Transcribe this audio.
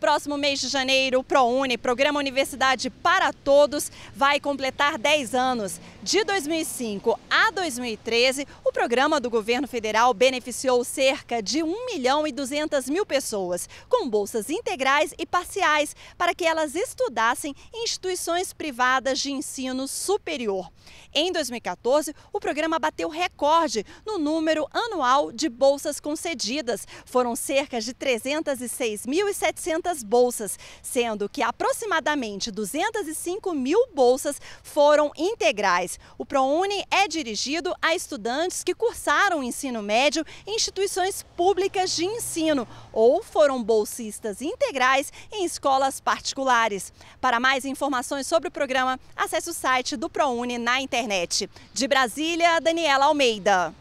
próximo mês de janeiro, o ProUni, Programa Universidade para Todos, vai completar 10 anos. De 2005 a 2013, o programa do governo federal beneficiou cerca de 1 milhão e 200 mil pessoas, com bolsas integrais e parciais, para que elas estudassem em instituições privadas de ensino superior. Em 2014, o programa bateu recorde no número anual de bolsas concedidas. Foram cerca de 306.700 200 bolsas, sendo que aproximadamente 205 mil bolsas foram integrais. O ProUni é dirigido a estudantes que cursaram o ensino médio em instituições públicas de ensino ou foram bolsistas integrais em escolas particulares. Para mais informações sobre o programa, acesse o site do ProUni na internet. De Brasília, Daniela Almeida.